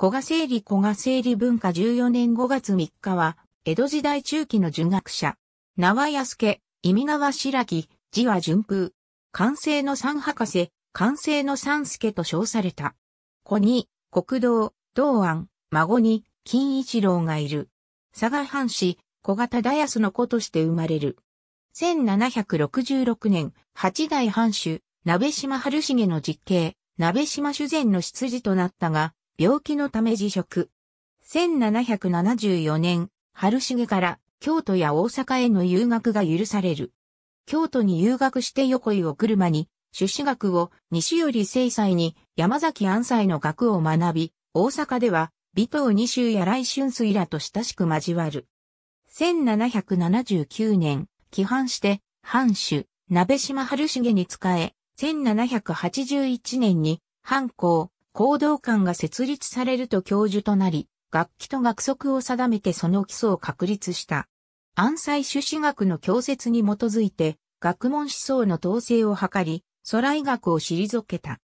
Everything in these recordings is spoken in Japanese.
古賀整理古賀整理文化14年5月3日は、江戸時代中期の儒学者。名は安家、意味川白木、字は順風。完成の三博士、完成の三助と称された。子に、国道、道安、孫に、金一郎がいる。佐賀藩士、小型忠安の子として生まれる。1766年、八代藩主、鍋島春重の実刑、鍋島修善の執事となったが、病気のため辞職。1774年、春重から京都や大阪への遊学が許される。京都に遊学して横井を車に、朱子学を西より精細に山崎安西の学を学び、大阪では尾藤二州や来春水らと親しく交わる。1779年、帰藩して、藩主、鍋島春重に仕え、1781年に、藩校、行動館が設立されると教授となり、楽器と学則を定めてその基礎を確立した。安西朱子学の教説に基づいて、学問思想の統制を図り、徂徠学を退けた。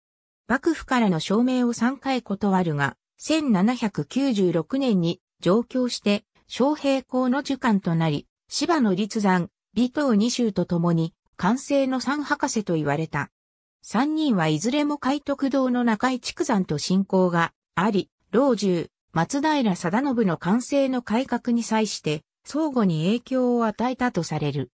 幕府からの証明を3回断るが、1796年に上京して、昌平校の受官となり、芝野立山、美藤二州と共に、完成の三博士と言われた。三人はいずれも海徳堂の中井畜山と信仰があり、老中、松平定信の完成の改革に際して、相互に影響を与えたとされる。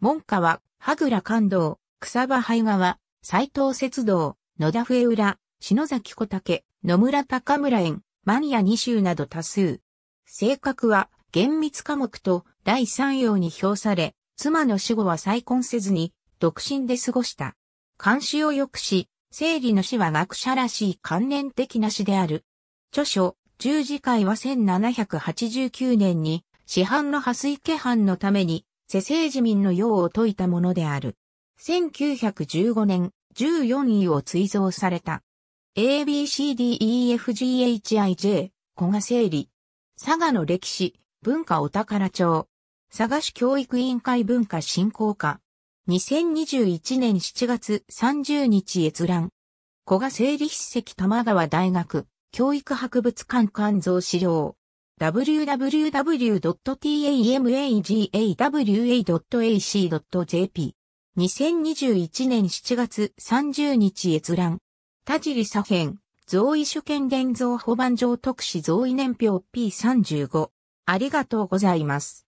門下は、羽倉感道、草場灰川、斎藤雪道、野田笛浦、篠崎小竹、野村高村園、マニア二州など多数。性格は、厳密科目と第三要に評され、妻の死後は再婚せずに、独身で過ごした。監視を良くし、整理の死は学者らしい関連的な詩である。著書、十字会は1789年に、市販の破水家藩のために、世政治民の用を説いたものである。1915年、14位を追贈された。ABCDEFGHIJ、古賀整理。佐賀の歴史、文化お宝帳。佐賀市教育委員会文化振興課。2021年7月30日閲覧。古賀整理筆跡玉川大学教育博物館館臓資料。www.tamagawa.ac.jp 2021年7月30日閲覧。田尻左辺、贈位所見現像保番上特使贈位年表 P35。ありがとうございます。